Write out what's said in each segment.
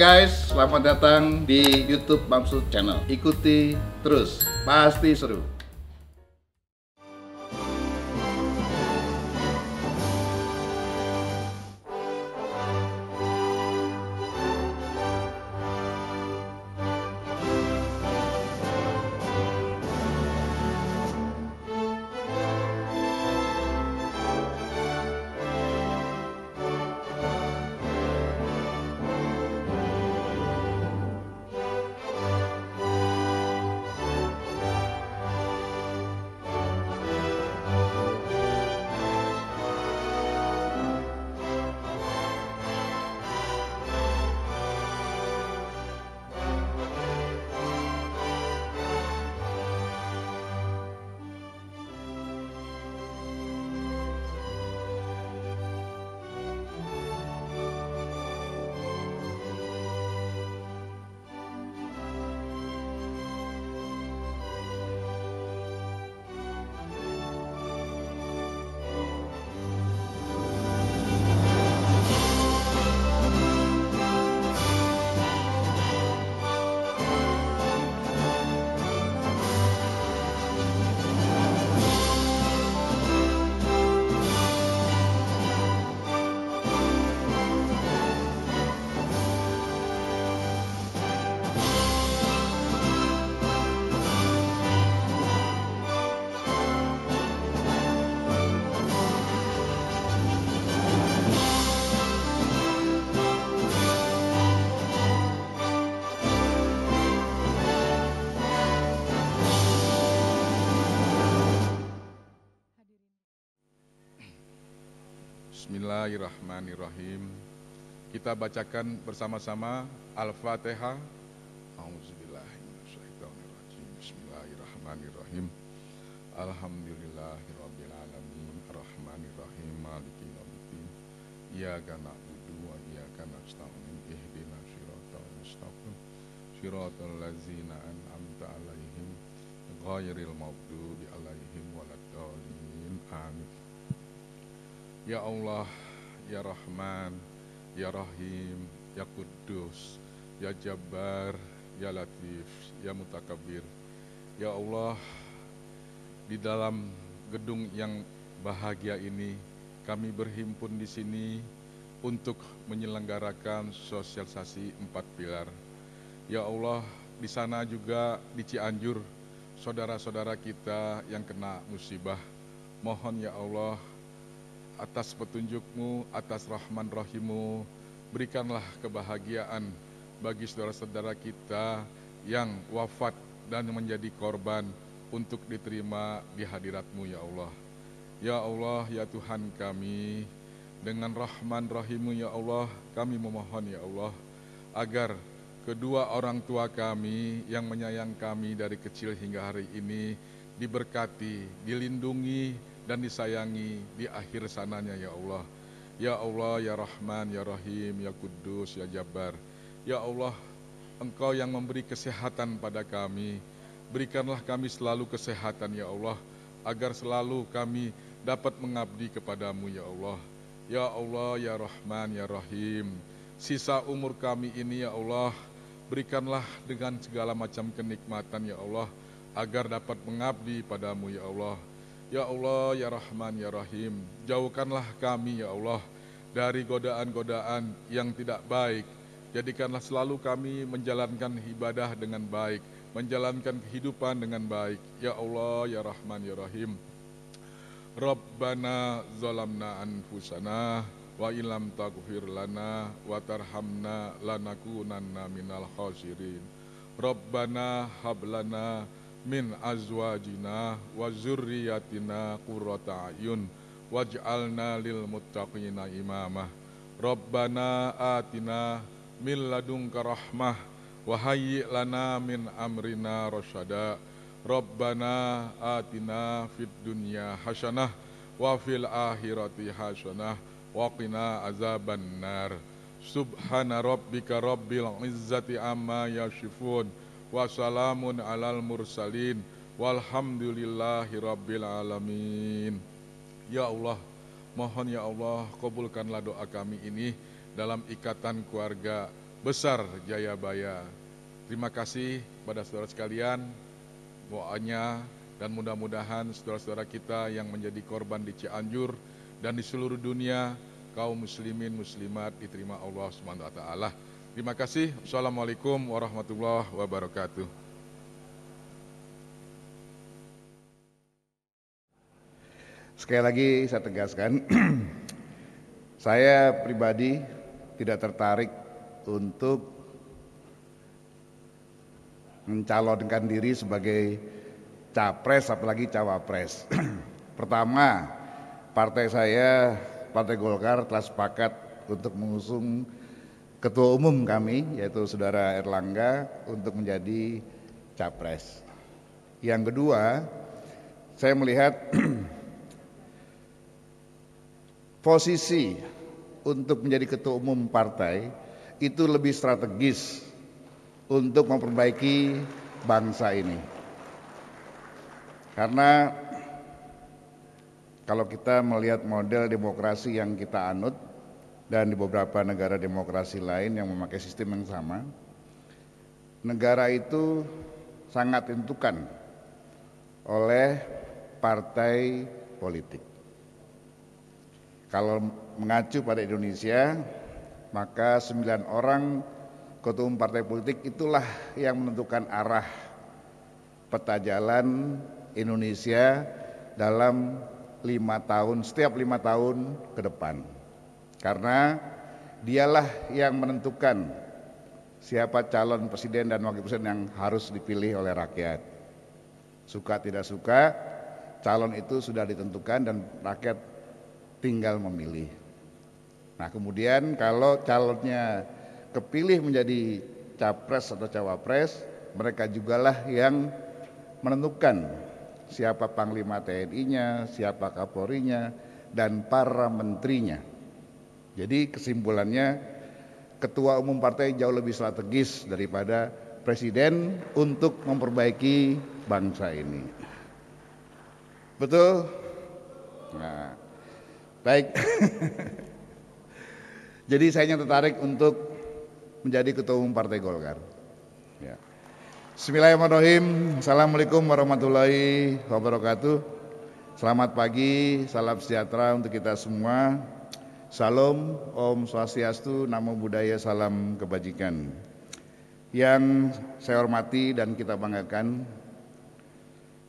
guys, selamat datang di YouTube Bamsud Channel. Ikuti terus, pasti seru. Bismillahirrahmanirrahim. Kita bacakan bersama-sama Al-Fatihah. Auzubillahiminasyaitonirrajim. Bismillahirrahmanirrahim. Alhamdulillahirabbil alamin arrahmanirrahim maliki yaumiddin. Iyyaka na'budu wa iyyaka nasta'in ihdinas siratal mustaqim. Siratal ladzina an'amta 'alaihim ghairil maghdubi 'alaihim waladdallin. Amin. Ya Allah, Ya Rahman, Ya Rahim, Ya Kudus, Ya Jabbar, Ya Latif, Ya Mutakabir. Ya Allah, di dalam gedung yang bahagia ini kami berhimpun di sini untuk menyelenggarakan sosialisasi empat pilar. Ya Allah, di sana juga di Cianjur, saudara-saudara kita yang kena musibah. Mohon ya Allah, atas petunjukmu, atas rahman rahimu. Berikanlah kebahagiaan bagi saudara-saudara kita yang wafat dan menjadi korban untuk diterima di hadiratmu ya Allah. Ya Allah, ya Tuhan kami, dengan rahman rahimu ya Allah, kami memohon ya Allah, agar kedua orang tua kami yang menyayang kami dari kecil hingga hari ini diberkati, dilindungi, dan disayangi di akhir sananya ya Allah. Ya Allah, Ya Rahman, Ya Rahim, Ya Kudus, Ya Jabar. Ya Allah, Engkau yang memberi kesehatan pada kami. Berikanlah kami selalu kesehatan ya Allah, agar selalu kami dapat mengabdi kepadamu ya Allah. Ya Allah, Ya Rahman, Ya Rahim. Sisa umur kami ini ya Allah, berikanlah dengan segala macam kenikmatan ya Allah, agar dapat mengabdi padamu ya Allah. Ya Allah, Ya Rahman, Ya Rahim, jauhkanlah kami, Ya Allah, dari godaan-godaan yang tidak baik. Jadikanlah selalu kami menjalankan ibadah dengan baik, menjalankan kehidupan dengan baik. Ya Allah, Ya Rahman, Ya Rahim. Rabbana zalamna anfusana wa ilam taghfir lana wa tarhamna lanakunanna minal khasirin. Rabbana hablana lana min azwajina wa zurriyatina qurrata ayun waj'alna lil muttaqina imamah rabbana atina min ladunka rahmah wa hayyi lana min amrina rasyada rabbana atina fid dunya hasanah wa fil akhirati hasanah wa qina azaban nar subhana rabbika rabbil izzati amma yasifun wassalamun alal mursalin walhamdulillahi rabbil alamin ya Allah mohon ya Allah kabulkanlah doa kami ini dalam ikatan keluarga besar Jayabaya terima kasih pada saudara sekalian doanya dan mudah-mudahan saudara-saudara kita yang menjadi korban di Cianjur dan di seluruh dunia kaum muslimin muslimat diterima Allah Subhanahu wa taala. Terima kasih. Assalamualaikum warahmatullahi wabarakatuh. Sekali lagi saya tegaskan, saya pribadi tidak tertarik untuk mencalonkan diri sebagai capres apalagi cawapres. Pertama, partai saya, Partai Golkar telah sepakat untuk mengusung ketua umum kami yaitu saudara Erlangga untuk menjadi capres. Yang kedua, saya melihat posisi untuk menjadi ketua umum partai itu lebih strategis untuk memperbaiki bangsa ini. Karena kalau kita melihat model demokrasi yang kita anut, dan di beberapa negara demokrasi lain yang memakai sistem yang sama, negara itu sangat ditentukan oleh partai politik. Kalau mengacu pada Indonesia, maka sembilan orang ketua umum partai politik itulah yang menentukan arah peta jalan Indonesia dalam lima tahun, setiap lima tahun ke depan. Karena dialah yang menentukan siapa calon presiden dan wakil presiden yang harus dipilih oleh rakyat. Suka tidak suka, calon itu sudah ditentukan dan rakyat tinggal memilih. Nah, kemudian kalau calonnya kepilih menjadi capres atau cawapres, mereka jugalah yang menentukan siapa panglima TNI-nya, siapa Kapolri-nya, dan para menterinya. Jadi kesimpulannya ketua umum partai jauh lebih strategis daripada presiden untuk memperbaiki bangsa ini. Betul? Nah, baik. Jadi saya tertarik untuk menjadi ketua umum partai Golkar. Ya. Bismillahirrahmanirrahim. Assalamualaikum warahmatullahi wabarakatuh. Selamat pagi, salam sejahtera untuk kita semua. Salam, Om Swastiastu, Namo Buddhaya, Salam Kebajikan. Yang saya hormati dan kita banggakan,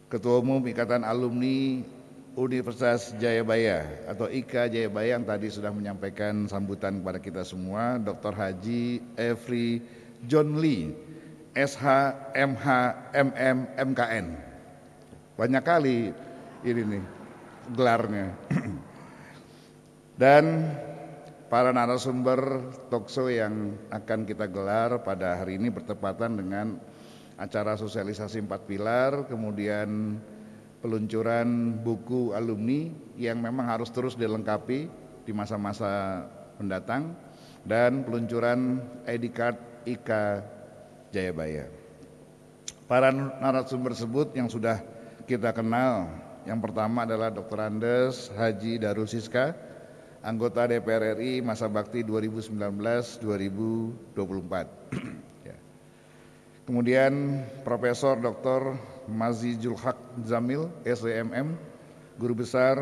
Ketua Umum Ikatan Alumni Universitas Jayabaya atau IKA Jayabaya yang tadi sudah menyampaikan sambutan kepada kita semua, Dr. Haji Efri John Lee, SH, MH, MM, MKN. Banyak kali ini nih gelarnya. dan para narasumber tokso yang akan kita gelar pada hari ini bertepatan dengan acara sosialisasi empat pilar, kemudian peluncuran buku alumni yang memang harus terus dilengkapi di masa-masa mendatang dan peluncuran ID card IKA Jayabaya. Para narasumber tersebut yang sudah kita kenal, yang pertama adalah Dr. Andes Haji Darusiska, anggota DPR RI masa bakti 2019-2024. Ya. Kemudian Profesor Dr. Mazizul Haq Zamil, SMM, Guru Besar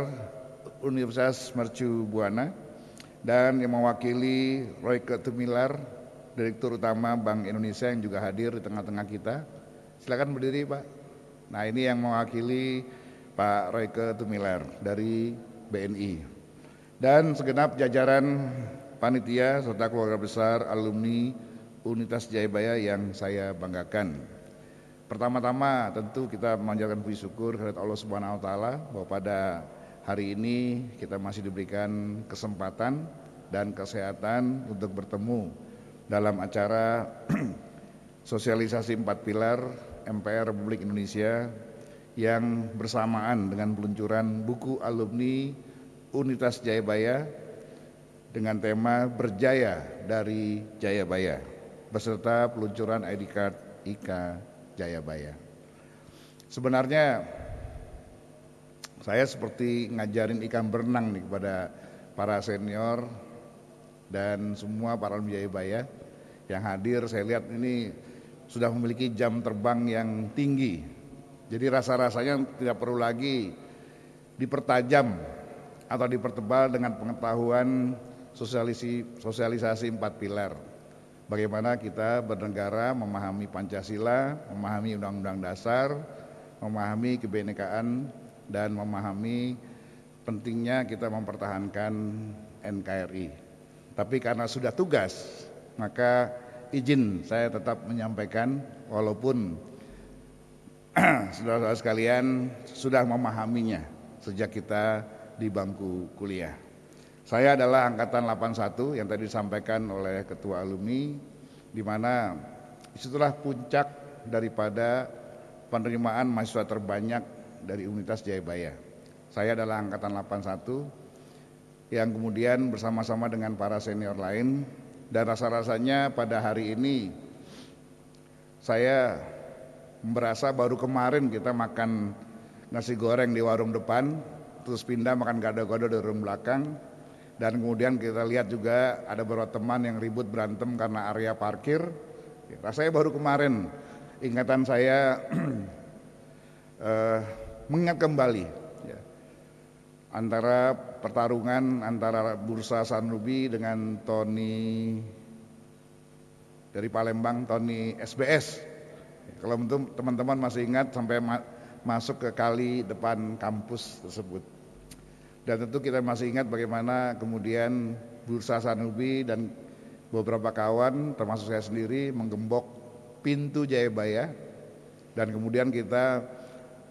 Universitas Mercu Buana, dan yang mewakili Roy Ketumilar, Direktur Utama Bank Indonesia yang juga hadir di tengah-tengah kita. Silakan berdiri Pak. Nah ini yang mewakili Pak Royke Tumilar dari BNI dan segenap jajaran panitia serta keluarga besar alumni unitas Jayabaya yang saya banggakan. Pertama-tama tentu kita memanjakan puji syukur kepada Allah Subhanahu wa taala bahwa pada hari ini kita masih diberikan kesempatan dan kesehatan untuk bertemu dalam acara sosialisasi empat pilar MPR Republik Indonesia yang bersamaan dengan peluncuran buku alumni Unitas Jayabaya dengan tema Berjaya dari Jayabaya beserta peluncuran ID card IKA Jayabaya. Sebenarnya saya seperti ngajarin ikan berenang nih kepada para senior dan semua para alumni Jayabaya yang hadir saya lihat ini sudah memiliki jam terbang yang tinggi. Jadi rasa-rasanya tidak perlu lagi dipertajam atau dipertebal dengan pengetahuan sosialisasi, sosialisasi empat pilar. Bagaimana kita bernegara memahami Pancasila, memahami Undang-Undang Dasar, memahami kebenekaan dan memahami pentingnya kita mempertahankan NKRI. Tapi karena sudah tugas, maka izin saya tetap menyampaikan walaupun saudara-saudara sekalian sudah memahaminya sejak kita di bangku kuliah. Saya adalah angkatan 81 yang tadi disampaikan oleh ketua alumni di mana setelah puncak daripada penerimaan mahasiswa terbanyak dari unitas Jayabaya. Saya adalah angkatan 81 yang kemudian bersama-sama dengan para senior lain dan rasa-rasanya pada hari ini saya merasa baru kemarin kita makan nasi goreng di warung depan terus pindah makan gado-gado di room belakang dan kemudian kita lihat juga ada beberapa teman yang ribut berantem karena area parkir rasanya nah, baru kemarin ingatan saya eh, mengingat kembali ya, antara pertarungan antara bursa Sanrubi dengan Tony dari Palembang Tony SBS kalau teman-teman masih ingat sampai masuk ke kali depan kampus tersebut. Dan tentu kita masih ingat bagaimana kemudian Bursa Sanubi dan beberapa kawan termasuk saya sendiri menggembok pintu Jayabaya dan kemudian kita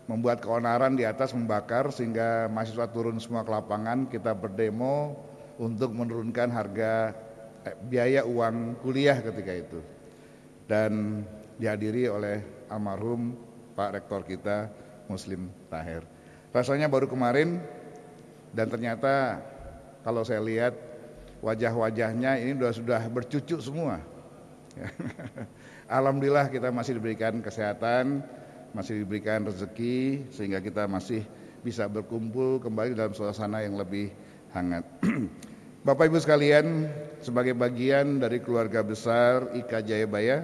membuat keonaran di atas membakar sehingga mahasiswa turun semua ke lapangan kita berdemo untuk menurunkan harga eh, biaya uang kuliah ketika itu dan dihadiri oleh almarhum Pak Rektor kita Muslim Tahir. Rasanya baru kemarin dan ternyata kalau saya lihat wajah-wajahnya ini sudah sudah bercucuk semua. Ya. Alhamdulillah kita masih diberikan kesehatan, masih diberikan rezeki sehingga kita masih bisa berkumpul kembali dalam suasana yang lebih hangat. Bapak Ibu sekalian, sebagai bagian dari keluarga besar Ika Jayabaya,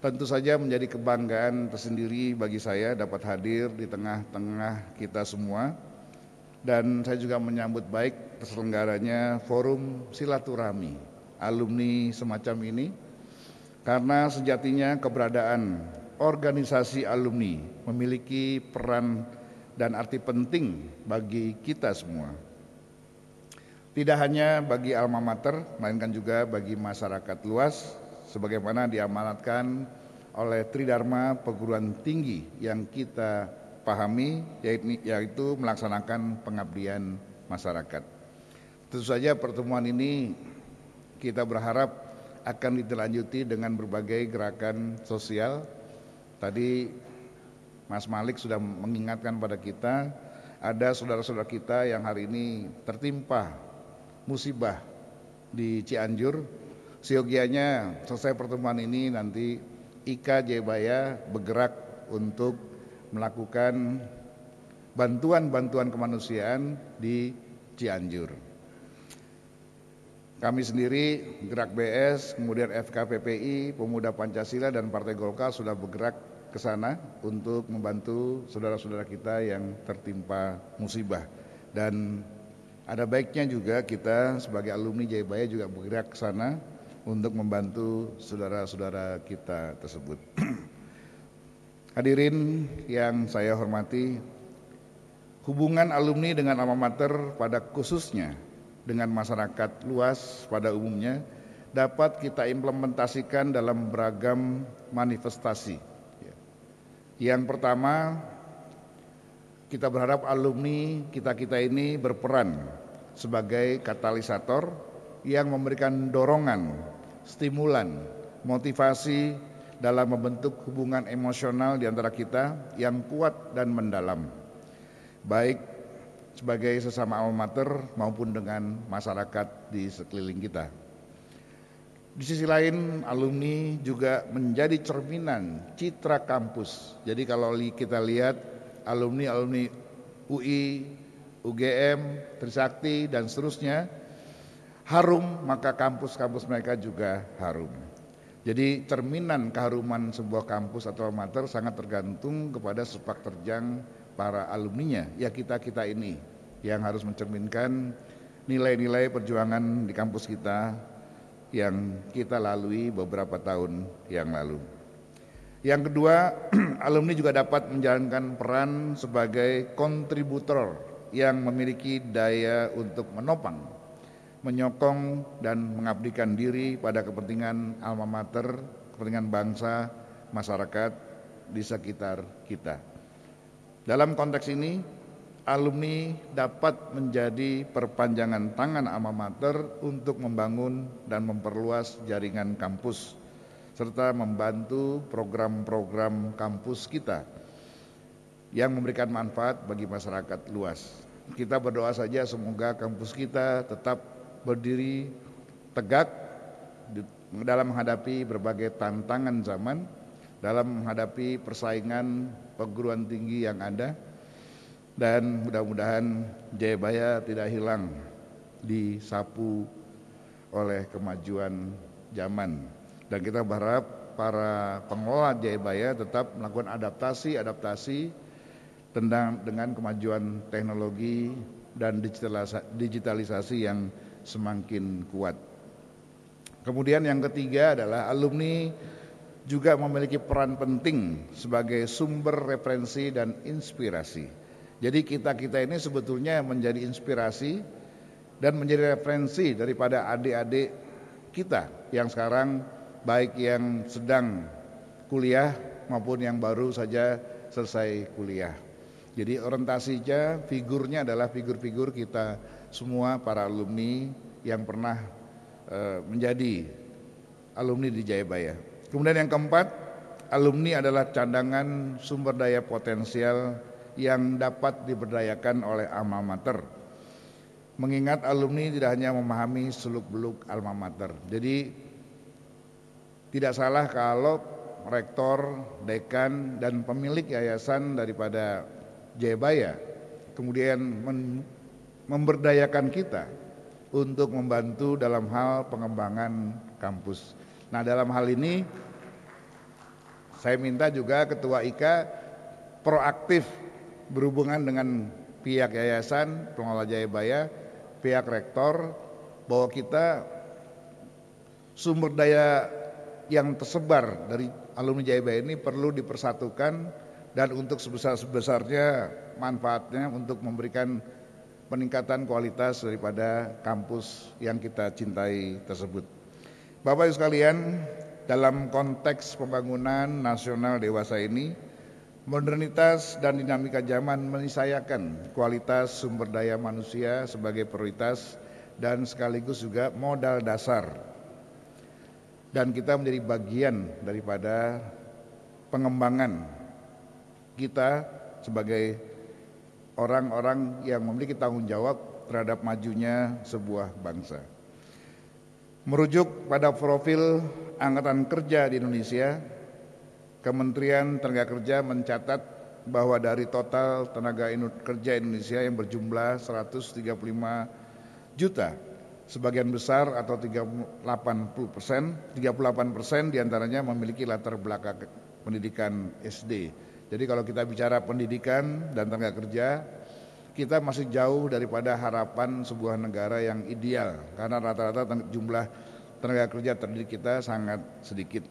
Tentu saja menjadi kebanggaan tersendiri bagi saya dapat hadir di tengah-tengah kita semua dan saya juga menyambut baik terselenggaranya forum silaturahmi alumni semacam ini karena sejatinya keberadaan organisasi alumni memiliki peran dan arti penting bagi kita semua. Tidak hanya bagi alma mater, melainkan juga bagi masyarakat luas sebagaimana diamanatkan oleh Tridharma perguruan tinggi yang kita pahami yaitu melaksanakan pengabdian masyarakat. Tentu saja pertemuan ini kita berharap akan ditelanjuti dengan berbagai gerakan sosial. Tadi Mas Malik sudah mengingatkan pada kita ada saudara-saudara kita yang hari ini tertimpa musibah di Cianjur Seyogianya selesai pertemuan ini nanti Ika Jebaya bergerak untuk melakukan bantuan-bantuan kemanusiaan di Cianjur. Kami sendiri, Gerak BS, kemudian FKPPI, Pemuda Pancasila dan Partai Golkar sudah bergerak ke sana untuk membantu saudara-saudara kita yang tertimpa musibah. Dan ada baiknya juga kita sebagai alumni Jayabaya juga bergerak ke sana untuk membantu saudara-saudara kita tersebut. Hadirin yang saya hormati, hubungan alumni dengan alma mater pada khususnya dengan masyarakat luas pada umumnya dapat kita implementasikan dalam beragam manifestasi. Yang pertama, kita berharap alumni kita-kita ini berperan sebagai katalisator yang memberikan dorongan stimulan, motivasi dalam membentuk hubungan emosional di antara kita yang kuat dan mendalam. Baik sebagai sesama alma mater maupun dengan masyarakat di sekeliling kita. Di sisi lain, alumni juga menjadi cerminan citra kampus. Jadi kalau kita lihat alumni-alumni UI, UGM, Trisakti dan seterusnya harum, maka kampus-kampus mereka juga harum. Jadi cerminan keharuman sebuah kampus atau mater sangat tergantung kepada sepak terjang para nya ya kita-kita ini yang harus mencerminkan nilai-nilai perjuangan di kampus kita yang kita lalui beberapa tahun yang lalu. Yang kedua, alumni juga dapat menjalankan peran sebagai kontributor yang memiliki daya untuk menopang menyokong dan mengabdikan diri pada kepentingan alma mater, kepentingan bangsa, masyarakat di sekitar kita. Dalam konteks ini, alumni dapat menjadi perpanjangan tangan alma mater untuk membangun dan memperluas jaringan kampus serta membantu program-program kampus kita yang memberikan manfaat bagi masyarakat luas. Kita berdoa saja semoga kampus kita tetap berdiri tegak dalam menghadapi berbagai tantangan zaman, dalam menghadapi persaingan perguruan tinggi yang ada, dan mudah-mudahan Jayabaya tidak hilang disapu oleh kemajuan zaman. Dan kita berharap para pengelola Jayabaya tetap melakukan adaptasi-adaptasi tentang dengan kemajuan teknologi dan digitalisasi yang semakin kuat. Kemudian yang ketiga adalah alumni juga memiliki peran penting sebagai sumber referensi dan inspirasi. Jadi kita-kita ini sebetulnya menjadi inspirasi dan menjadi referensi daripada adik-adik kita yang sekarang baik yang sedang kuliah maupun yang baru saja selesai kuliah. Jadi orientasinya, figurnya adalah figur-figur kita semua para alumni yang pernah eh, menjadi alumni di Jayabaya. Kemudian yang keempat, alumni adalah cadangan sumber daya potensial yang dapat diberdayakan oleh alma mater. Mengingat alumni tidak hanya memahami seluk-beluk alma mater. Jadi tidak salah kalau rektor, dekan dan pemilik yayasan daripada Jayabaya kemudian memberdayakan kita untuk membantu dalam hal pengembangan kampus. Nah, dalam hal ini saya minta juga Ketua IKA proaktif berhubungan dengan pihak yayasan pengelola Jayabaya, pihak rektor bahwa kita sumber daya yang tersebar dari alumni Jayabaya ini perlu dipersatukan dan untuk sebesar-sebesarnya manfaatnya untuk memberikan peningkatan kualitas daripada kampus yang kita cintai tersebut. Bapak Ibu sekalian, dalam konteks pembangunan nasional dewasa ini, modernitas dan dinamika zaman menisayakan kualitas sumber daya manusia sebagai prioritas dan sekaligus juga modal dasar. Dan kita menjadi bagian daripada pengembangan kita sebagai orang-orang yang memiliki tanggung jawab terhadap majunya sebuah bangsa. Merujuk pada profil angkatan kerja di Indonesia, Kementerian Tenaga Kerja mencatat bahwa dari total tenaga kerja Indonesia yang berjumlah 135 juta, sebagian besar atau 38 persen, 38 persen diantaranya memiliki latar belakang pendidikan SD jadi kalau kita bicara pendidikan dan tenaga kerja, kita masih jauh daripada harapan sebuah negara yang ideal karena rata-rata jumlah tenaga kerja terdidik kita sangat sedikit.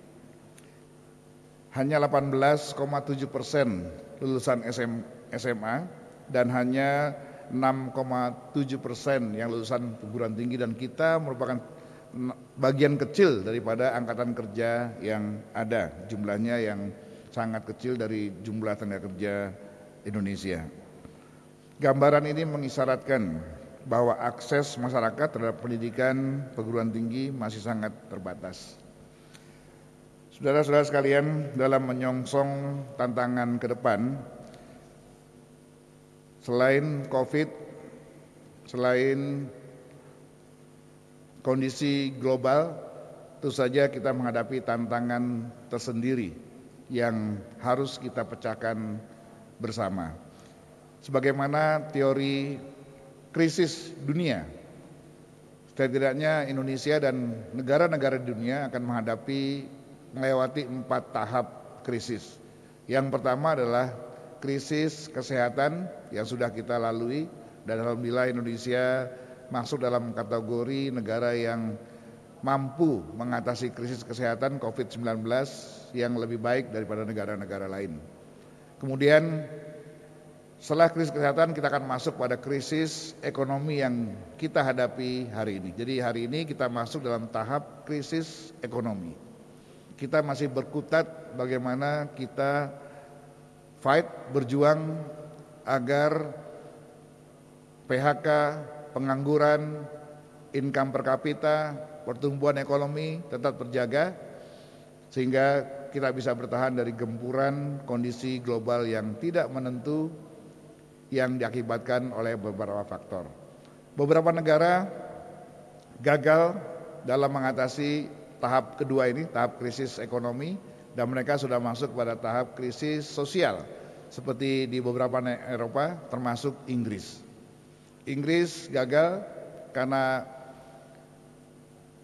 Hanya 18,7 persen lulusan SM, SMA dan hanya 6,7 persen yang lulusan perguruan tinggi dan kita merupakan bagian kecil daripada angkatan kerja yang ada jumlahnya yang sangat kecil dari jumlah tenaga kerja Indonesia. Gambaran ini mengisyaratkan bahwa akses masyarakat terhadap pendidikan perguruan tinggi masih sangat terbatas. Saudara-saudara sekalian, dalam menyongsong tantangan ke depan, selain COVID, selain kondisi global, tentu saja kita menghadapi tantangan tersendiri yang harus kita pecahkan bersama. Sebagaimana teori krisis dunia, setidaknya Indonesia dan negara-negara dunia akan menghadapi melewati empat tahap krisis. Yang pertama adalah krisis kesehatan yang sudah kita lalui dan alhamdulillah Indonesia masuk dalam kategori negara yang mampu mengatasi krisis kesehatan COVID-19 yang lebih baik daripada negara-negara lain. Kemudian setelah krisis kesehatan kita akan masuk pada krisis ekonomi yang kita hadapi hari ini. Jadi hari ini kita masuk dalam tahap krisis ekonomi. Kita masih berkutat bagaimana kita fight berjuang agar PHK, pengangguran, income per kapita, pertumbuhan ekonomi tetap terjaga sehingga kita bisa bertahan dari gempuran kondisi global yang tidak menentu yang diakibatkan oleh beberapa faktor. Beberapa negara gagal dalam mengatasi tahap kedua ini, tahap krisis ekonomi dan mereka sudah masuk pada tahap krisis sosial seperti di beberapa Eropa termasuk Inggris. Inggris gagal karena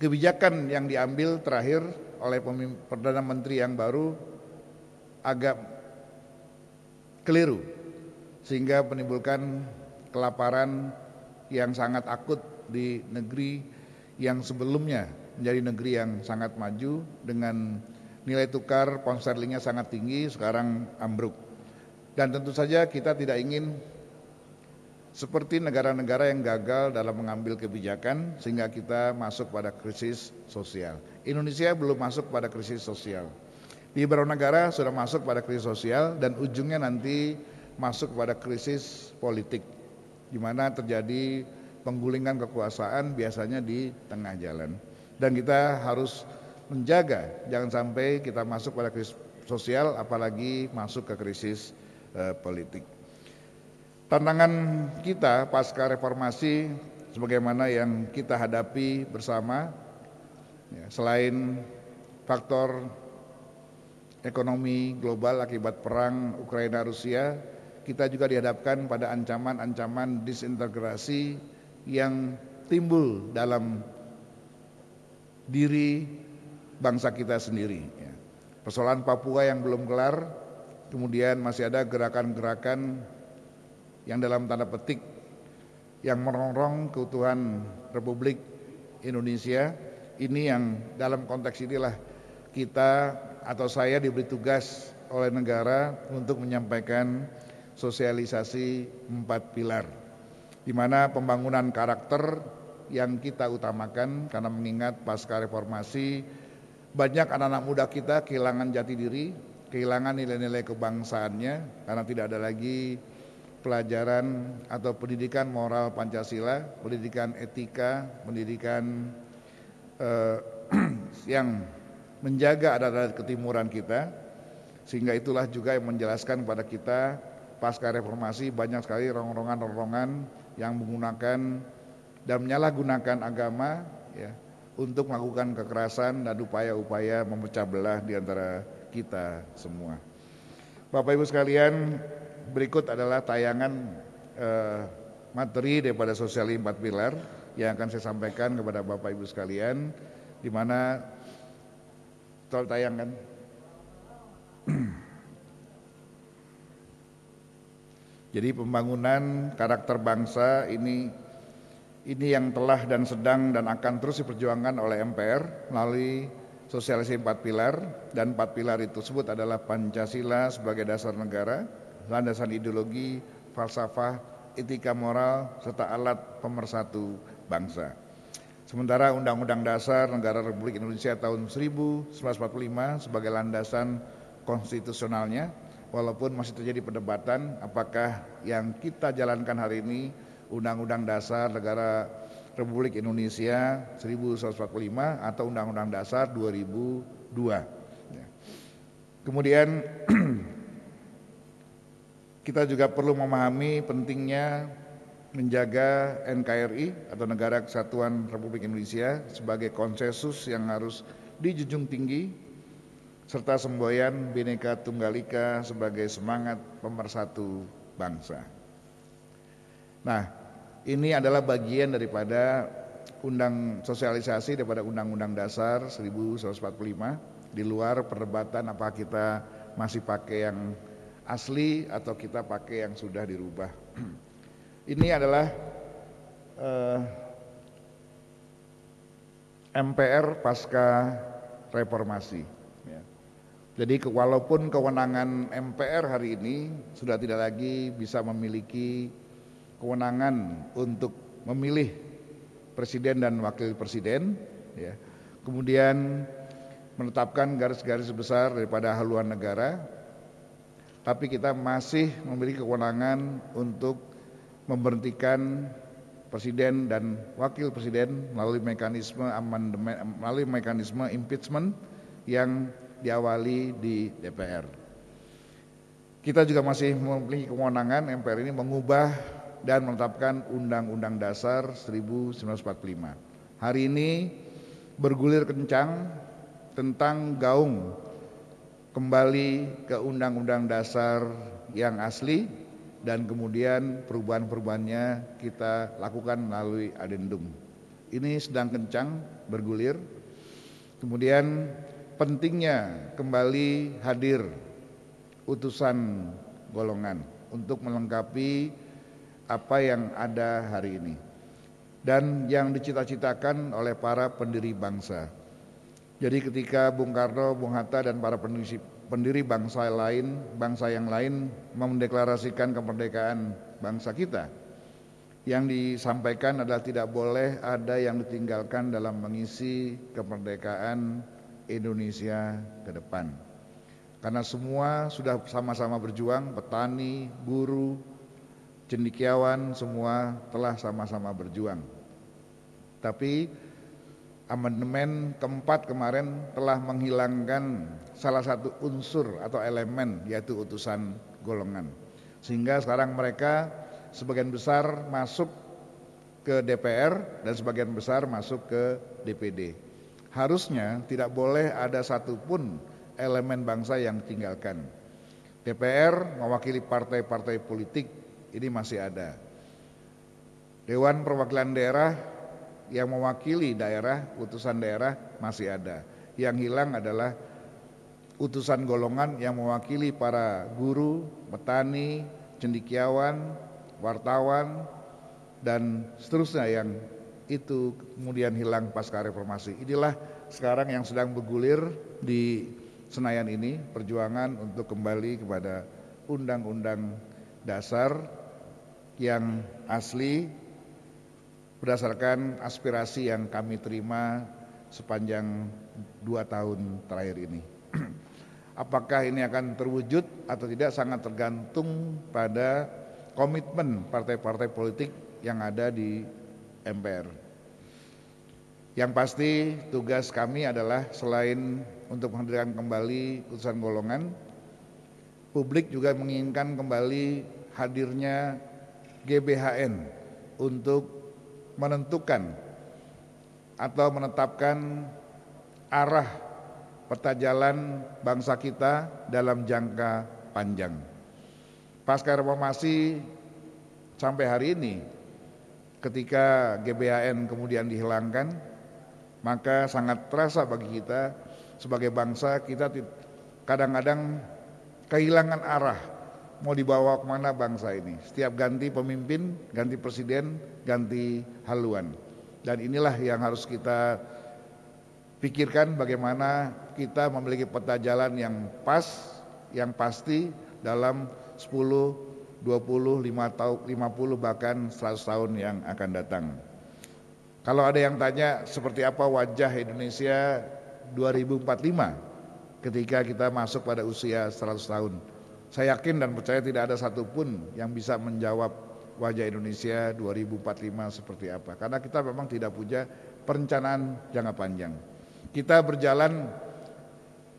kebijakan yang diambil terakhir oleh Perdana Menteri yang baru agak keliru sehingga menimbulkan kelaparan yang sangat akut di negeri yang sebelumnya menjadi negeri yang sangat maju dengan nilai tukar pound sterlingnya sangat tinggi sekarang ambruk dan tentu saja kita tidak ingin seperti negara-negara yang gagal dalam mengambil kebijakan sehingga kita masuk pada krisis sosial. Indonesia belum masuk pada krisis sosial. Di beberapa negara sudah masuk pada krisis sosial dan ujungnya nanti masuk pada krisis politik. Di mana terjadi penggulingan kekuasaan biasanya di tengah jalan. Dan kita harus menjaga jangan sampai kita masuk pada krisis sosial apalagi masuk ke krisis eh, politik. Tantangan kita pasca reformasi sebagaimana yang kita hadapi bersama Ya, selain faktor ekonomi global akibat perang Ukraina-Rusia, kita juga dihadapkan pada ancaman-ancaman disintegrasi yang timbul dalam diri bangsa kita sendiri. Ya. Persoalan Papua yang belum kelar, kemudian masih ada gerakan-gerakan yang dalam tanda petik yang merongrong keutuhan Republik Indonesia ini yang dalam konteks inilah kita atau saya diberi tugas oleh negara untuk menyampaikan sosialisasi empat pilar di mana pembangunan karakter yang kita utamakan karena mengingat pasca reformasi banyak anak-anak muda kita kehilangan jati diri, kehilangan nilai-nilai kebangsaannya karena tidak ada lagi pelajaran atau pendidikan moral Pancasila, pendidikan etika, pendidikan eh, yang menjaga adat-adat ketimuran kita sehingga itulah juga yang menjelaskan kepada kita pasca reformasi banyak sekali rongrongan-rongrongan yang menggunakan dan menyalahgunakan agama ya untuk melakukan kekerasan dan upaya-upaya memecah belah di antara kita semua. Bapak Ibu sekalian, berikut adalah tayangan eh, materi daripada Sosiali Empat Pilar yang akan saya sampaikan kepada Bapak Ibu sekalian di mana tol tayangkan. Jadi pembangunan karakter bangsa ini ini yang telah dan sedang dan akan terus diperjuangkan oleh MPR melalui sosialisasi empat pilar dan empat pilar itu sebut adalah Pancasila sebagai dasar negara, landasan ideologi, falsafah, etika moral serta alat pemersatu bangsa. Sementara Undang-Undang Dasar Negara Republik Indonesia tahun 1945 sebagai landasan konstitusionalnya, walaupun masih terjadi perdebatan apakah yang kita jalankan hari ini Undang-Undang Dasar Negara Republik Indonesia 1945 atau Undang-Undang Dasar 2002. Ya. Kemudian kita juga perlu memahami pentingnya menjaga NKRI atau Negara Kesatuan Republik Indonesia sebagai konsensus yang harus dijunjung tinggi serta semboyan Bhinneka Tunggal Ika sebagai semangat pemersatu bangsa. Nah, ini adalah bagian daripada undang sosialisasi daripada Undang-Undang Dasar 1945 di luar perdebatan apa kita masih pakai yang asli atau kita pakai yang sudah dirubah. ini adalah uh, eh, MPR pasca reformasi. Ya. Jadi walaupun kewenangan MPR hari ini sudah tidak lagi bisa memiliki kewenangan untuk memilih presiden dan wakil presiden, ya. kemudian menetapkan garis-garis besar daripada haluan negara, tapi kita masih memiliki kewenangan untuk memberhentikan presiden dan wakil presiden melalui mekanisme amandemen melalui mekanisme impeachment yang diawali di DPR. Kita juga masih memiliki kewenangan MPR ini mengubah dan menetapkan Undang-Undang Dasar 1945. Hari ini bergulir kencang tentang gaung kembali ke Undang-Undang Dasar yang asli dan kemudian perubahan-perubahannya kita lakukan melalui adendum. Ini sedang kencang bergulir. Kemudian pentingnya kembali hadir utusan golongan untuk melengkapi apa yang ada hari ini dan yang dicita-citakan oleh para pendiri bangsa. Jadi ketika Bung Karno, Bung Hatta dan para pendiri pendiri bangsa lain, bangsa yang lain mendeklarasikan kemerdekaan bangsa kita. Yang disampaikan adalah tidak boleh ada yang ditinggalkan dalam mengisi kemerdekaan Indonesia ke depan. Karena semua sudah sama-sama berjuang, petani, guru, cendikiawan semua telah sama-sama berjuang. Tapi amandemen keempat kemarin telah menghilangkan salah satu unsur atau elemen yaitu utusan golongan. Sehingga sekarang mereka sebagian besar masuk ke DPR dan sebagian besar masuk ke DPD. Harusnya tidak boleh ada satupun elemen bangsa yang tinggalkan. DPR mewakili partai-partai politik ini masih ada. Dewan Perwakilan Daerah yang mewakili daerah, utusan daerah masih ada. Yang hilang adalah utusan golongan yang mewakili para guru, petani, cendikiawan, wartawan, dan seterusnya yang itu kemudian hilang pasca reformasi. Inilah sekarang yang sedang bergulir di Senayan ini perjuangan untuk kembali kepada undang-undang dasar yang asli berdasarkan aspirasi yang kami terima sepanjang dua tahun terakhir ini. Apakah ini akan terwujud atau tidak sangat tergantung pada komitmen partai-partai politik yang ada di MPR. Yang pasti tugas kami adalah selain untuk menghadirkan kembali keputusan golongan, publik juga menginginkan kembali hadirnya GBHN untuk menentukan atau menetapkan arah peta jalan bangsa kita dalam jangka panjang. Pasca reformasi sampai hari ini ketika GBHN kemudian dihilangkan, maka sangat terasa bagi kita sebagai bangsa kita kadang-kadang kehilangan arah mau dibawa kemana bangsa ini. Setiap ganti pemimpin, ganti presiden, ganti haluan. Dan inilah yang harus kita pikirkan bagaimana kita memiliki peta jalan yang pas, yang pasti dalam 10, 20, 50 bahkan 100 tahun yang akan datang. Kalau ada yang tanya seperti apa wajah Indonesia 2045 ketika kita masuk pada usia 100 tahun. Saya yakin dan percaya tidak ada satupun yang bisa menjawab wajah Indonesia 2045 seperti apa. Karena kita memang tidak punya perencanaan jangka panjang. Kita berjalan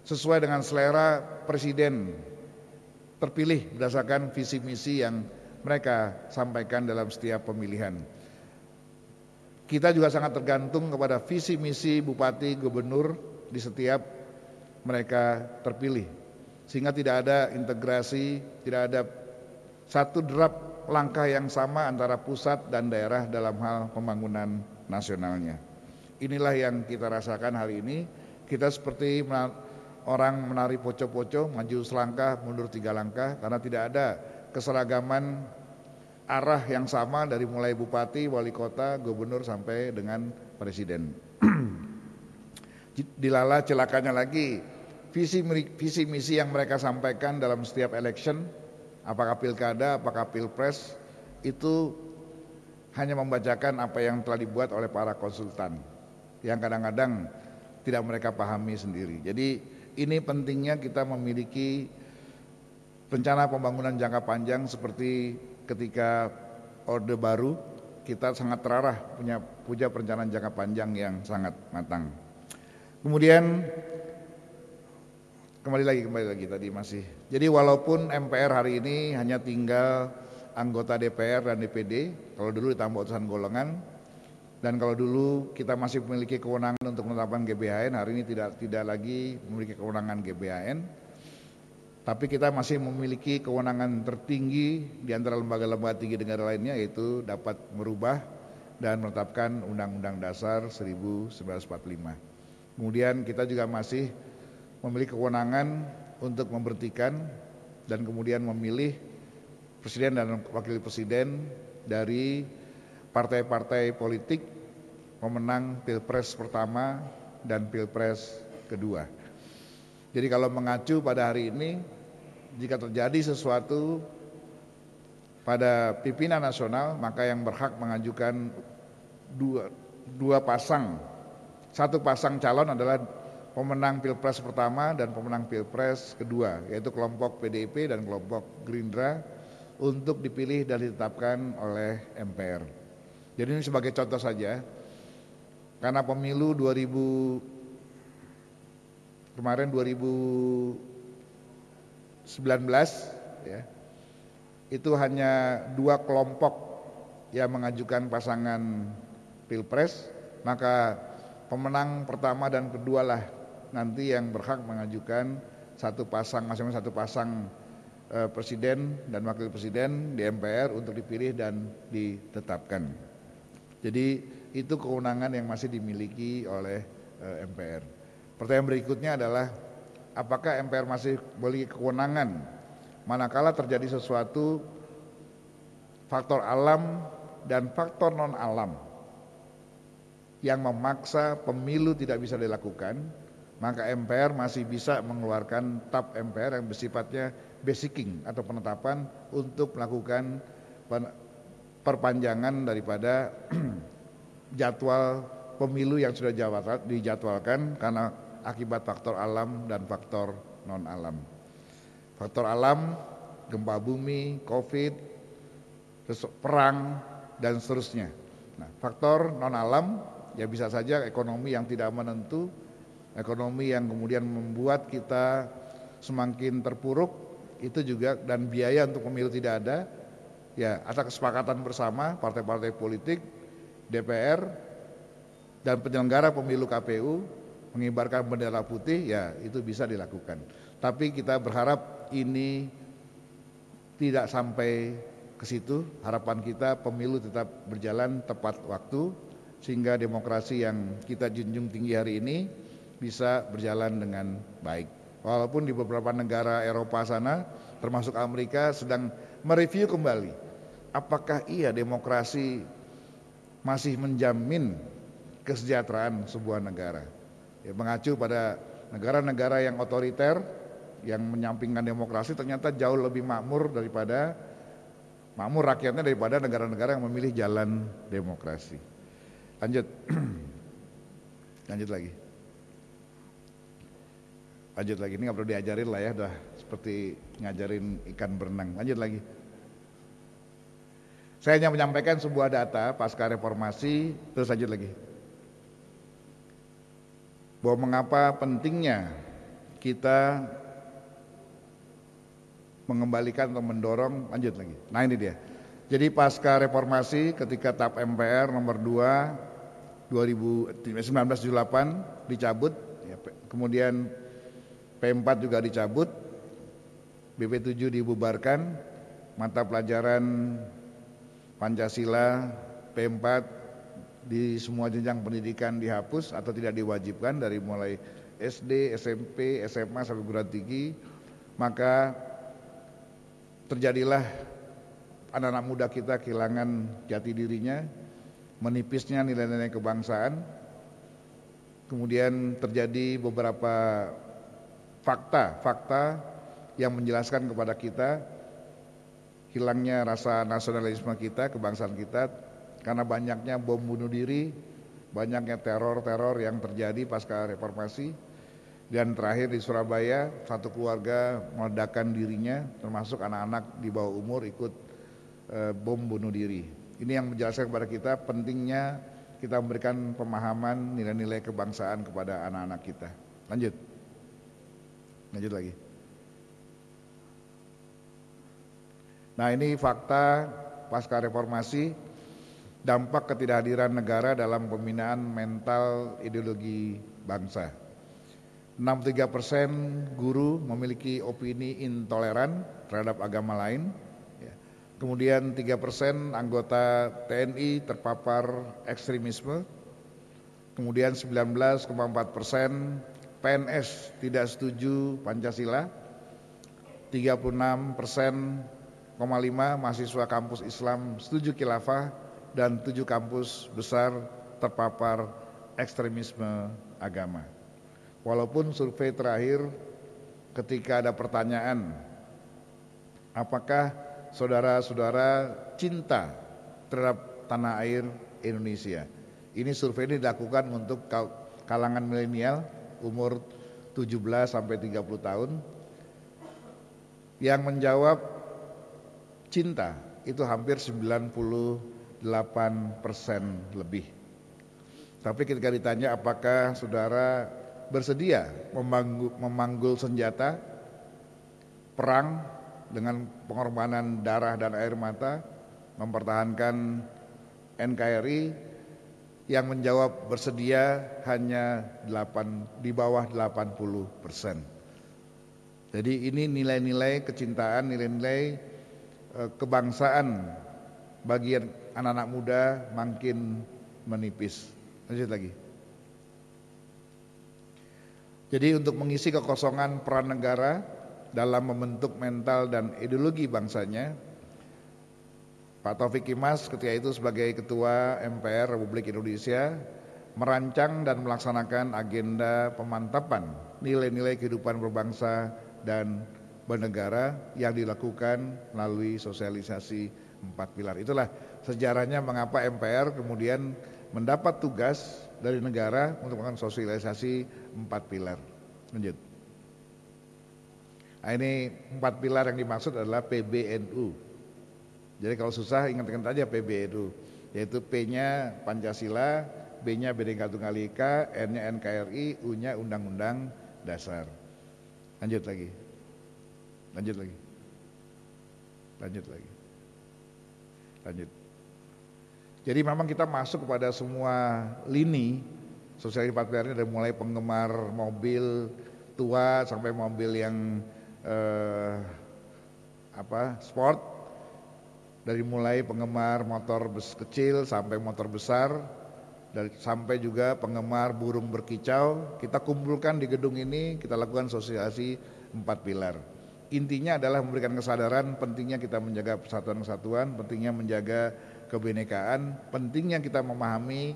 sesuai dengan selera presiden terpilih berdasarkan visi misi yang mereka sampaikan dalam setiap pemilihan. Kita juga sangat tergantung kepada visi misi bupati, gubernur di setiap mereka terpilih sehingga tidak ada integrasi, tidak ada satu derap langkah yang sama antara pusat dan daerah dalam hal pembangunan nasionalnya. Inilah yang kita rasakan hari ini. Kita seperti orang menari poco-poco, maju selangkah, mundur tiga langkah, karena tidak ada keseragaman arah yang sama dari mulai bupati, wali kota, gubernur sampai dengan presiden. Dilala celakanya lagi, visi visi misi yang mereka sampaikan dalam setiap election, apakah pilkada, apakah pilpres, itu hanya membacakan apa yang telah dibuat oleh para konsultan yang kadang-kadang tidak mereka pahami sendiri. Jadi ini pentingnya kita memiliki rencana pembangunan jangka panjang seperti ketika Orde Baru kita sangat terarah punya puja perencanaan jangka panjang yang sangat matang. Kemudian kembali lagi kembali lagi tadi masih. Jadi walaupun MPR hari ini hanya tinggal anggota DPR dan DPD, kalau dulu ditambah utusan golongan dan kalau dulu kita masih memiliki kewenangan untuk menetapkan GBHN, hari ini tidak tidak lagi memiliki kewenangan GBHN. Tapi kita masih memiliki kewenangan tertinggi di antara lembaga-lembaga tinggi negara lainnya yaitu dapat merubah dan menetapkan Undang-Undang Dasar 1945. Kemudian kita juga masih memiliki kewenangan untuk memberhentikan dan kemudian memilih presiden dan wakil presiden dari partai-partai politik pemenang pilpres pertama dan pilpres kedua. Jadi kalau mengacu pada hari ini, jika terjadi sesuatu pada pimpinan nasional, maka yang berhak mengajukan dua, dua pasang, satu pasang calon adalah pemenang pilpres pertama dan pemenang pilpres kedua, yaitu kelompok PDIP dan kelompok Gerindra untuk dipilih dan ditetapkan oleh MPR. Jadi ini sebagai contoh saja, karena pemilu 2000 kemarin 2019 ya itu hanya dua kelompok yang mengajukan pasangan pilpres maka pemenang pertama dan kedua lah nanti yang berhak mengajukan satu pasang masing satu pasang eh, presiden dan wakil presiden di MPR untuk dipilih dan ditetapkan. Jadi itu kewenangan yang masih dimiliki oleh eh, MPR. Pertanyaan berikutnya adalah apakah MPR masih memiliki kewenangan manakala terjadi sesuatu faktor alam dan faktor non alam yang memaksa pemilu tidak bisa dilakukan maka MPR masih bisa mengeluarkan tap MPR yang bersifatnya basicing atau penetapan untuk melakukan perpanjangan daripada jadwal pemilu yang sudah dijadwalkan karena akibat faktor alam dan faktor non alam. Faktor alam, gempa bumi, covid, perang dan seterusnya. Nah, faktor non alam ya bisa saja ekonomi yang tidak menentu, ekonomi yang kemudian membuat kita semakin terpuruk itu juga dan biaya untuk pemilu tidak ada ya ada kesepakatan bersama partai-partai politik DPR dan penyelenggara pemilu KPU mengibarkan bendera putih ya itu bisa dilakukan tapi kita berharap ini tidak sampai ke situ harapan kita pemilu tetap berjalan tepat waktu sehingga demokrasi yang kita junjung tinggi hari ini bisa berjalan dengan baik. Walaupun di beberapa negara Eropa sana, termasuk Amerika, sedang mereview kembali. Apakah iya demokrasi masih menjamin kesejahteraan sebuah negara? Ya, mengacu pada negara-negara yang otoriter, yang menyampingkan demokrasi ternyata jauh lebih makmur daripada makmur rakyatnya daripada negara-negara yang memilih jalan demokrasi. Lanjut. Lanjut lagi lanjut lagi ini nggak perlu diajarin lah ya udah seperti ngajarin ikan berenang lanjut lagi saya hanya menyampaikan sebuah data pasca reformasi terus lanjut lagi bahwa mengapa pentingnya kita mengembalikan atau mendorong lanjut lagi nah ini dia jadi pasca reformasi ketika TAP MPR nomor 2 2000, 1978 dicabut ya, kemudian P4 juga dicabut, BP7 dibubarkan, mata pelajaran Pancasila P4 di semua jenjang pendidikan dihapus atau tidak diwajibkan dari mulai SD, SMP, SMA sampai perguruan tinggi, maka terjadilah anak-anak muda kita kehilangan jati dirinya, menipisnya nilai-nilai kebangsaan, kemudian terjadi beberapa fakta-fakta yang menjelaskan kepada kita hilangnya rasa nasionalisme kita, kebangsaan kita karena banyaknya bom bunuh diri, banyaknya teror-teror yang terjadi pasca reformasi dan terakhir di Surabaya satu keluarga meledakkan dirinya termasuk anak-anak di bawah umur ikut e, bom bunuh diri. Ini yang menjelaskan kepada kita pentingnya kita memberikan pemahaman nilai-nilai kebangsaan kepada anak-anak kita. Lanjut. Lanjut lagi. Nah ini fakta pasca reformasi dampak ketidakhadiran negara dalam pembinaan mental ideologi bangsa. 63 persen guru memiliki opini intoleran terhadap agama lain. Ya. Kemudian 3 persen anggota TNI terpapar ekstremisme. Kemudian 19,4 persen PNS tidak setuju Pancasila, 36 persen, 5 mahasiswa kampus Islam setuju khilafah, dan 7 kampus besar terpapar ekstremisme agama. Walaupun survei terakhir ketika ada pertanyaan, apakah saudara-saudara cinta terhadap tanah air Indonesia? Ini survei ini dilakukan untuk kalangan milenial umur 17 sampai 30 tahun yang menjawab cinta itu hampir 98 persen lebih. Tapi ketika ditanya apakah saudara bersedia memanggul, memanggul senjata, perang dengan pengorbanan darah dan air mata, mempertahankan NKRI, yang menjawab bersedia hanya 8 di bawah 80 persen. Jadi ini nilai-nilai kecintaan, nilai-nilai e, kebangsaan bagian anak-anak muda makin menipis. Lanjut lagi. Jadi untuk mengisi kekosongan peran negara dalam membentuk mental dan ideologi bangsanya, Pak Taufik Kimas ketika itu sebagai Ketua MPR Republik Indonesia merancang dan melaksanakan agenda pemantapan nilai-nilai kehidupan berbangsa dan bernegara yang dilakukan melalui sosialisasi empat pilar. Itulah sejarahnya mengapa MPR kemudian mendapat tugas dari negara untuk melakukan sosialisasi empat pilar. Lanjut. Nah, ini empat pilar yang dimaksud adalah PBNU, jadi kalau susah ingat-ingat aja PBE itu, yaitu P-nya Pancasila, B-nya Bhinneka Tunggal Ika, N-nya NKRI, U-nya Undang-Undang Dasar. Lanjut lagi. Lanjut lagi. Lanjut lagi. Lanjut. Jadi memang kita masuk kepada semua lini sosial partner dari mulai penggemar mobil tua sampai mobil yang eh, apa sport dari mulai penggemar motor kecil sampai motor besar dan sampai juga penggemar burung berkicau kita kumpulkan di gedung ini kita lakukan sosialisasi empat pilar intinya adalah memberikan kesadaran pentingnya kita menjaga persatuan-kesatuan pentingnya menjaga kebinekaan pentingnya kita memahami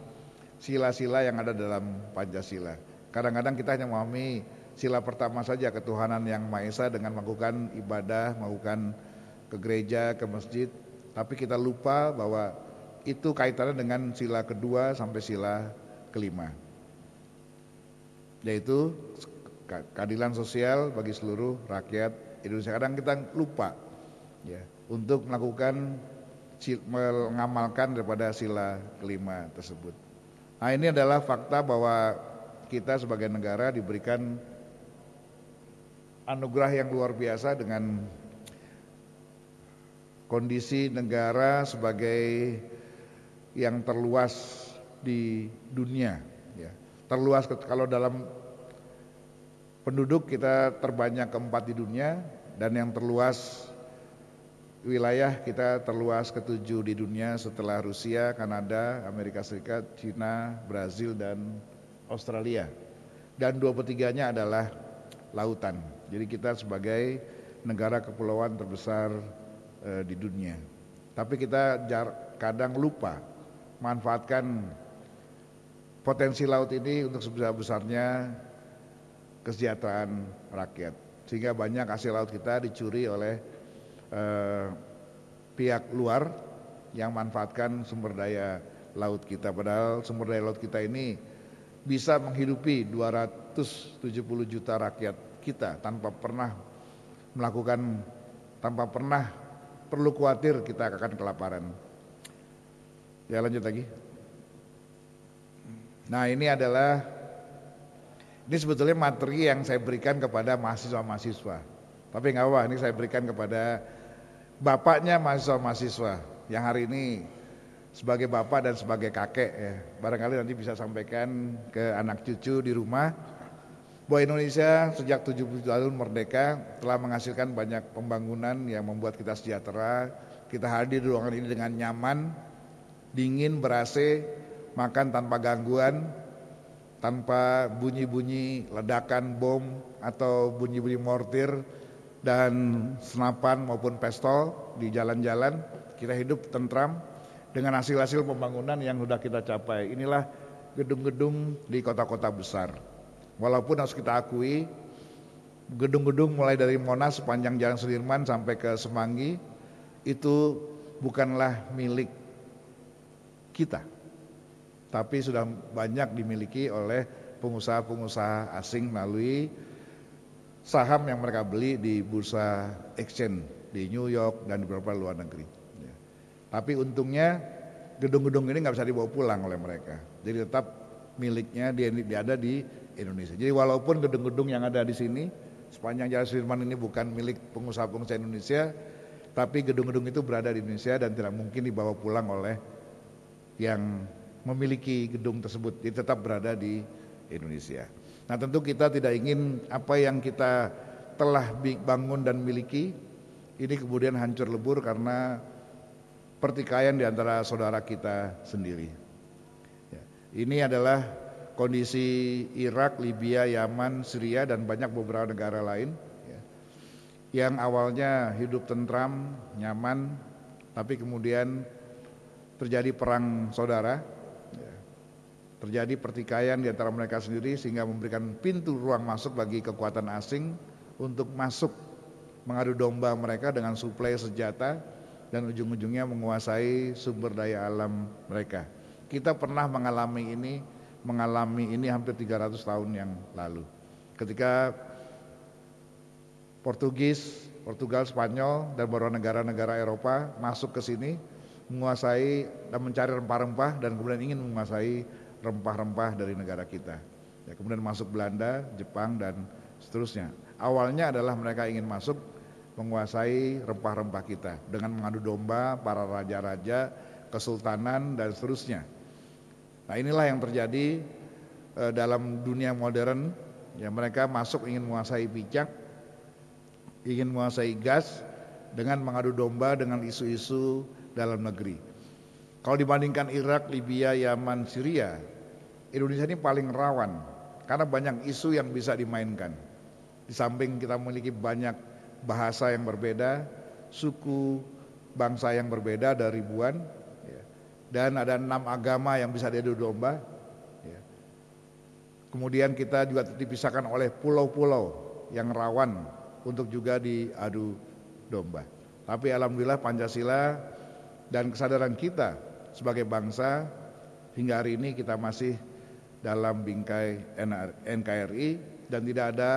sila-sila yang ada dalam Pancasila kadang-kadang kita hanya memahami sila pertama saja ketuhanan yang Maha Esa dengan melakukan ibadah melakukan ke gereja ke masjid tapi kita lupa bahwa itu kaitannya dengan sila kedua sampai sila kelima. Yaitu keadilan sosial bagi seluruh rakyat Indonesia. Kadang kita lupa ya untuk melakukan mengamalkan daripada sila kelima tersebut. Nah ini adalah fakta bahwa kita sebagai negara diberikan anugerah yang luar biasa dengan kondisi negara sebagai yang terluas di dunia. Ya. Terluas kalau dalam penduduk kita terbanyak keempat di dunia dan yang terluas wilayah kita terluas ketujuh di dunia setelah Rusia, Kanada, Amerika Serikat, Cina, Brazil dan Australia. Dan dua petiganya adalah lautan. Jadi kita sebagai negara kepulauan terbesar uh, di dunia. Tapi kita jar, kadang lupa manfaatkan potensi laut ini untuk sebesar-besarnya kesejahteraan rakyat. Sehingga banyak hasil laut kita dicuri oleh uh, pihak luar yang manfaatkan sumber daya laut kita. Padahal sumber daya laut kita ini bisa menghidupi 270 juta rakyat kita tanpa pernah melakukan tanpa pernah perlu khawatir kita akan kelaparan. Ya lanjut lagi. Nah ini adalah ini sebetulnya materi yang saya berikan kepada mahasiswa-mahasiswa. Tapi nggak apa, ini saya berikan kepada bapaknya mahasiswa-mahasiswa yang hari ini sebagai bapak dan sebagai kakek ya. Barangkali nanti bisa sampaikan ke anak cucu di rumah bahwa Indonesia sejak 70 tahun merdeka telah menghasilkan banyak pembangunan yang membuat kita sejahtera. Kita hadir di ruangan ini dengan nyaman, dingin, ber-AC, makan tanpa gangguan, tanpa bunyi-bunyi ledakan bom atau bunyi-bunyi mortir dan senapan maupun pistol di jalan-jalan. Kita hidup tentram dengan hasil-hasil pembangunan yang sudah kita capai. Inilah gedung-gedung di kota-kota besar. Walaupun harus kita akui gedung-gedung mulai dari Monas sepanjang Jalan Sudirman sampai ke Semanggi itu bukanlah milik kita. Tapi sudah banyak dimiliki oleh pengusaha-pengusaha asing melalui saham yang mereka beli di bursa exchange di New York dan di beberapa luar negeri. Ya. Tapi untungnya gedung-gedung ini nggak bisa dibawa pulang oleh mereka. Jadi tetap miliknya dia, dia ada di Indonesia. Jadi walaupun gedung-gedung yang ada di sini sepanjang Jalan Sudirman ini bukan milik pengusaha-pengusaha Indonesia, tapi gedung-gedung itu berada di Indonesia dan tidak mungkin dibawa pulang oleh yang memiliki gedung tersebut. Jadi tetap berada di Indonesia. Nah, tentu kita tidak ingin apa yang kita telah bangun dan miliki ini kemudian hancur lebur karena pertikaian di antara saudara kita sendiri. Ya, ini adalah kondisi Irak, Libya, Yaman, Syria dan banyak beberapa negara lain ya, yang awalnya hidup tentram, nyaman, tapi kemudian terjadi perang saudara, ya, terjadi pertikaian di antara mereka sendiri sehingga memberikan pintu ruang masuk bagi kekuatan asing untuk masuk mengadu domba mereka dengan suplai senjata dan ujung-ujungnya menguasai sumber daya alam mereka. Kita pernah mengalami ini mengalami ini hampir 300 tahun yang lalu. Ketika Portugis, Portugal, Spanyol, dan beberapa negara-negara Eropa masuk ke sini, menguasai dan mencari rempah-rempah dan kemudian ingin menguasai rempah-rempah dari negara kita. Ya, kemudian masuk Belanda, Jepang, dan seterusnya. Awalnya adalah mereka ingin masuk menguasai rempah-rempah kita dengan mengadu domba para raja-raja, kesultanan, dan seterusnya. Nah inilah yang terjadi uh, dalam dunia modern ya mereka masuk ingin menguasai bijak, ingin menguasai gas dengan mengadu domba dengan isu-isu dalam negeri. Kalau dibandingkan Irak, Libya, Yaman, Syria, Indonesia ini paling rawan karena banyak isu yang bisa dimainkan. Di samping kita memiliki banyak bahasa yang berbeda, suku, bangsa yang berbeda dari ribuan, dan ada enam agama yang bisa diadu domba. Ya. Kemudian kita juga dipisahkan oleh pulau-pulau yang rawan untuk juga diadu domba. Tapi alhamdulillah Pancasila dan kesadaran kita sebagai bangsa hingga hari ini kita masih dalam bingkai NKRI dan tidak ada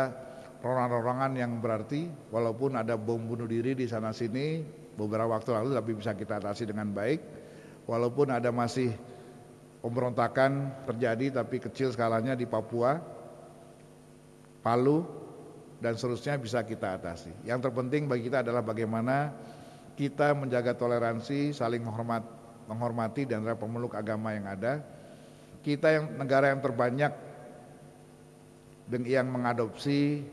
rorongan-rorongan yang berarti walaupun ada bom bunuh diri di sana sini beberapa waktu lalu tapi bisa kita atasi dengan baik walaupun ada masih pemberontakan terjadi tapi kecil skalanya di Papua, Palu, dan seterusnya bisa kita atasi. Yang terpenting bagi kita adalah bagaimana kita menjaga toleransi, saling menghormat, menghormati dan pemeluk agama yang ada. Kita yang negara yang terbanyak yang mengadopsi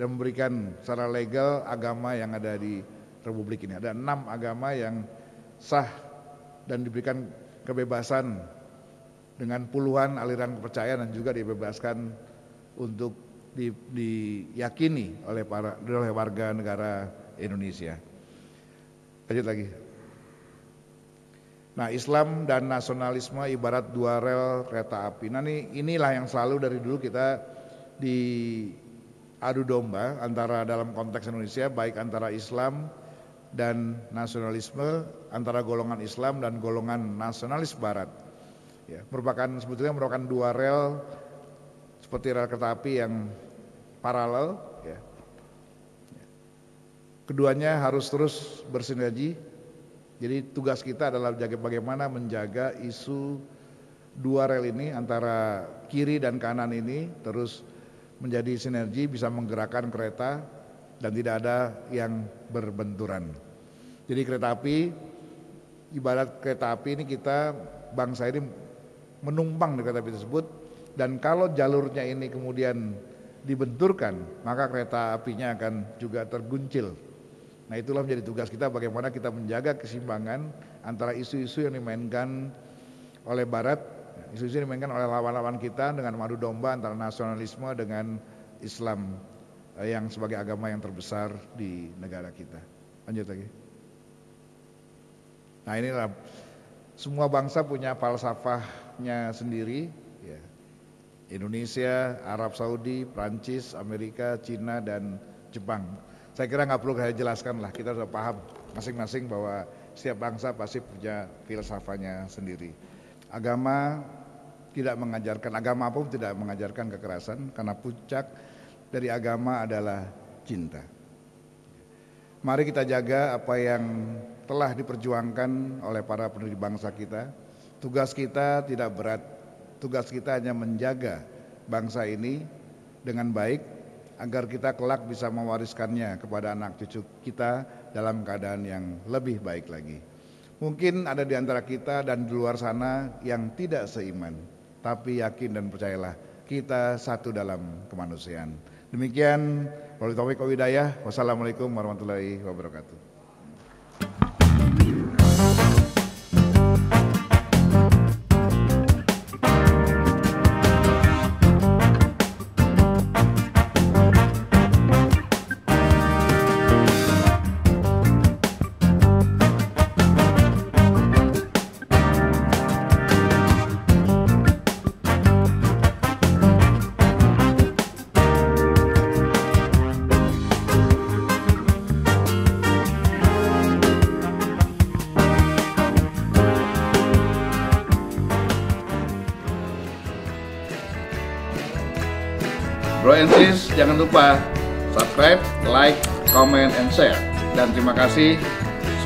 dan memberikan secara legal agama yang ada di Republik ini. Ada enam agama yang sah dan diberikan kebebasan dengan puluhan aliran kepercayaan dan juga dibebaskan untuk di, diyakini oleh para oleh warga negara Indonesia. Lanjut lagi. Nah, Islam dan nasionalisme ibarat dua rel kereta api. Nah, ini inilah yang selalu dari dulu kita di adu domba antara dalam konteks Indonesia baik antara Islam dan nasionalisme antara golongan Islam dan golongan nasionalis Barat. Ya, merupakan sebetulnya merupakan dua rel seperti rel kereta api yang paralel. Ya. Keduanya harus terus bersinergi. Jadi tugas kita adalah bagaimana menjaga isu dua rel ini antara kiri dan kanan ini terus menjadi sinergi bisa menggerakkan kereta dan tidak ada yang berbenturan. Jadi kereta api, ibarat kereta api ini kita bangsa ini menumpang di kereta api tersebut dan kalau jalurnya ini kemudian dibenturkan maka kereta apinya akan juga terguncil. Nah itulah menjadi tugas kita bagaimana kita menjaga kesimbangan antara isu-isu yang dimainkan oleh Barat, isu-isu yang dimainkan oleh lawan-lawan kita dengan madu domba antara nasionalisme dengan Islam Eh, yang sebagai agama yang terbesar di negara kita. Lanjut lagi. Nah inilah semua bangsa punya falsafahnya sendiri. Ya. Indonesia, Arab Saudi, Prancis, Amerika, Cina, dan Jepang. Saya kira nggak perlu saya jelaskan lah, kita sudah paham masing-masing bahwa setiap bangsa pasti punya filsafahnya sendiri. Agama tidak mengajarkan, agama pun tidak mengajarkan kekerasan karena puncak dari agama adalah cinta. Mari kita jaga apa yang telah diperjuangkan oleh para pendiri bangsa kita. Tugas kita tidak berat. Tugas kita hanya menjaga bangsa ini dengan baik agar kita kelak bisa mewariskannya kepada anak cucu kita dalam keadaan yang lebih baik lagi. Mungkin ada di antara kita dan di luar sana yang tidak seiman, tapi yakin dan percayalah kita satu dalam kemanusiaan. Demikian, wabillahi taufiq Wassalamualaikum warahmatullahi wabarakatuh. kasih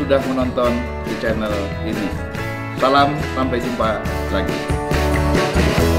sudah menonton di channel ini. Salam, sampai jumpa lagi.